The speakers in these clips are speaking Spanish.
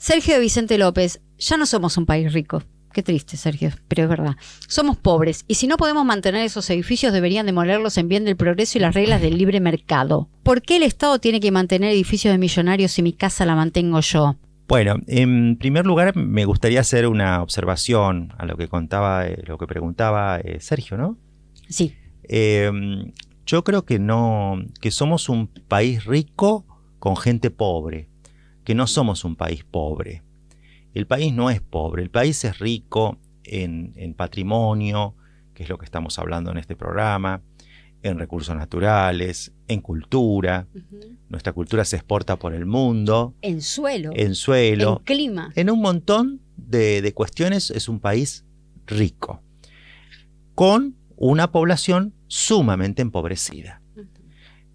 Sergio Vicente López, ya no somos un país rico. Qué triste, Sergio, pero es verdad. Somos pobres y si no podemos mantener esos edificios deberían demolerlos en bien del progreso y las reglas del libre mercado. ¿Por qué el Estado tiene que mantener edificios de millonarios si mi casa la mantengo yo? Bueno, en primer lugar me gustaría hacer una observación a lo que contaba, eh, lo que preguntaba eh, Sergio, ¿no? Sí. Eh, yo creo que no, que somos un país rico con gente pobre que no somos un país pobre. El país no es pobre, el país es rico en, patrimonio, que es lo que estamos hablando en este programa, en recursos naturales, en cultura. Nuestra cultura se exporta por el mundo. En suelo. En suelo. En clima. En un montón de, cuestiones es un país rico, con una población sumamente empobrecida.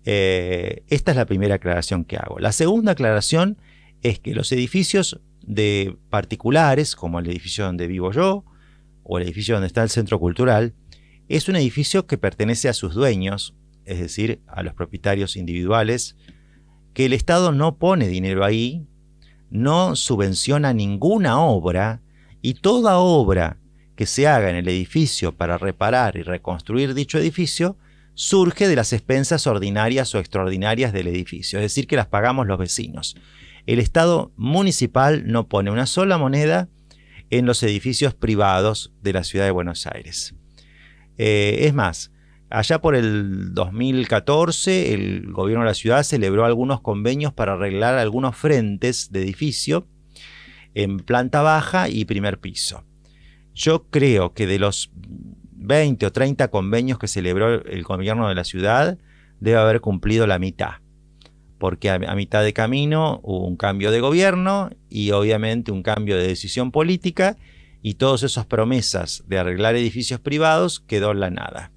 Eh, esta es la primera aclaración que hago. La segunda aclaración es que los edificios de particulares, como el edificio donde vivo yo, o el edificio donde está el centro cultural, es un edificio que pertenece a sus dueños, es decir, a los propietarios individuales, que el Estado no pone dinero ahí, no subvenciona ninguna obra, y toda obra que se haga en el edificio para reparar y reconstruir dicho edificio surge de las expensas ordinarias o extraordinarias del edificio, es decir, que las pagamos los vecinos el Estado municipal no pone una sola moneda en los edificios privados de la ciudad de Buenos Aires. Eh, es más, allá por el 2014 el gobierno de la ciudad celebró algunos convenios para arreglar algunos frentes de edificio en planta baja y primer piso. Yo creo que de los 20 o 30 convenios que celebró el gobierno de la ciudad, debe haber cumplido la mitad porque a, mitad de camino hubo un cambio de gobierno y obviamente un cambio de decisión política y todas esas promesas de arreglar edificios privados quedó en la nada.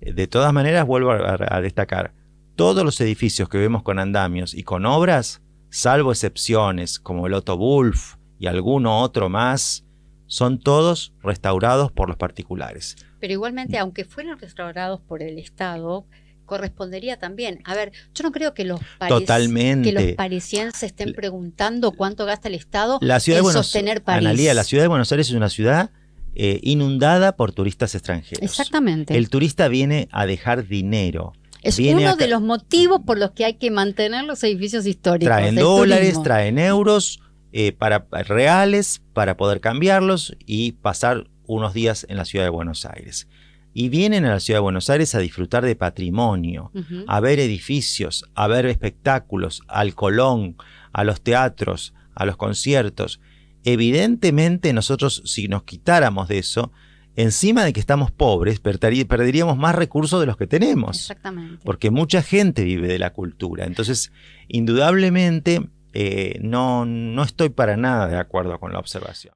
Eh, de todas maneras, vuelvo a, destacar, todos los edificios que vemos con andamios y con obras, salvo excepciones como el Otto Wolf y alguno otro más, son todos restaurados por los particulares. Pero igualmente, aunque fueron restaurados por el Estado, correspondería también. A ver, yo no creo que los, que los parisienses estén preguntando cuánto gasta el Estado la ciudad en sostener París. la ciudad de Buenos Aires es una ciudad eh, inundada por turistas extranjeros. Exactamente. El turista viene a dejar dinero. Es uno de los motivos por los que hay que mantener los edificios históricos. Traen dólares, traen euros eh, para, reales para poder cambiarlos y pasar unos días en la ciudad de Buenos Aires y vienen a la ciudad de Buenos Aires a disfrutar de patrimonio, a ver edificios, a ver espectáculos, al Colón, a los teatros, a los conciertos. Evidentemente nosotros si nos quitáramos de eso, encima de que estamos pobres, perderíamos más recursos de los que tenemos. Exactamente. Porque mucha gente vive de la cultura. Entonces, indudablemente, eh, no, no estoy para nada de acuerdo con la observación.